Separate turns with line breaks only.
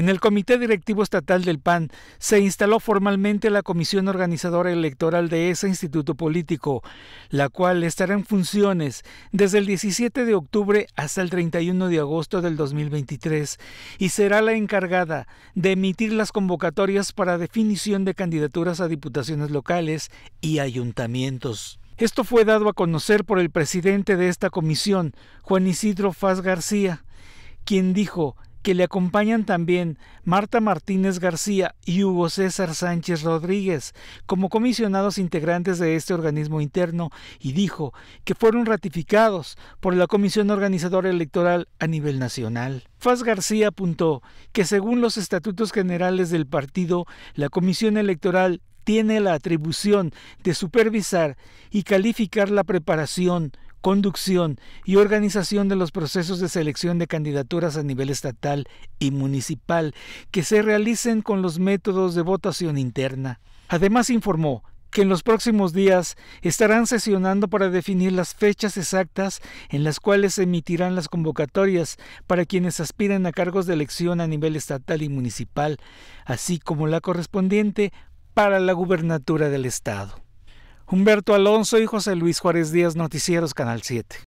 En el Comité Directivo Estatal del PAN se instaló formalmente la Comisión Organizadora Electoral de ese instituto político, la cual estará en funciones desde el 17 de octubre hasta el 31 de agosto del 2023 y será la encargada de emitir las convocatorias para definición de candidaturas a diputaciones locales y ayuntamientos. Esto fue dado a conocer por el presidente de esta comisión, Juan Isidro Faz García, quien dijo que le acompañan también Marta Martínez García y Hugo César Sánchez Rodríguez como comisionados integrantes de este organismo interno y dijo que fueron ratificados por la Comisión Organizadora Electoral a nivel nacional. Faz García apuntó que según los estatutos generales del partido, la Comisión Electoral tiene la atribución de supervisar y calificar la preparación, conducción y organización de los procesos de selección de candidaturas a nivel estatal y municipal que se realicen con los métodos de votación interna. Además informó que en los próximos días estarán sesionando para definir las fechas exactas en las cuales se emitirán las convocatorias para quienes aspiran a cargos de elección a nivel estatal y municipal, así como la correspondiente para la gubernatura del Estado. Humberto Alonso y José Luis Juárez Díaz, Noticieros Canal 7.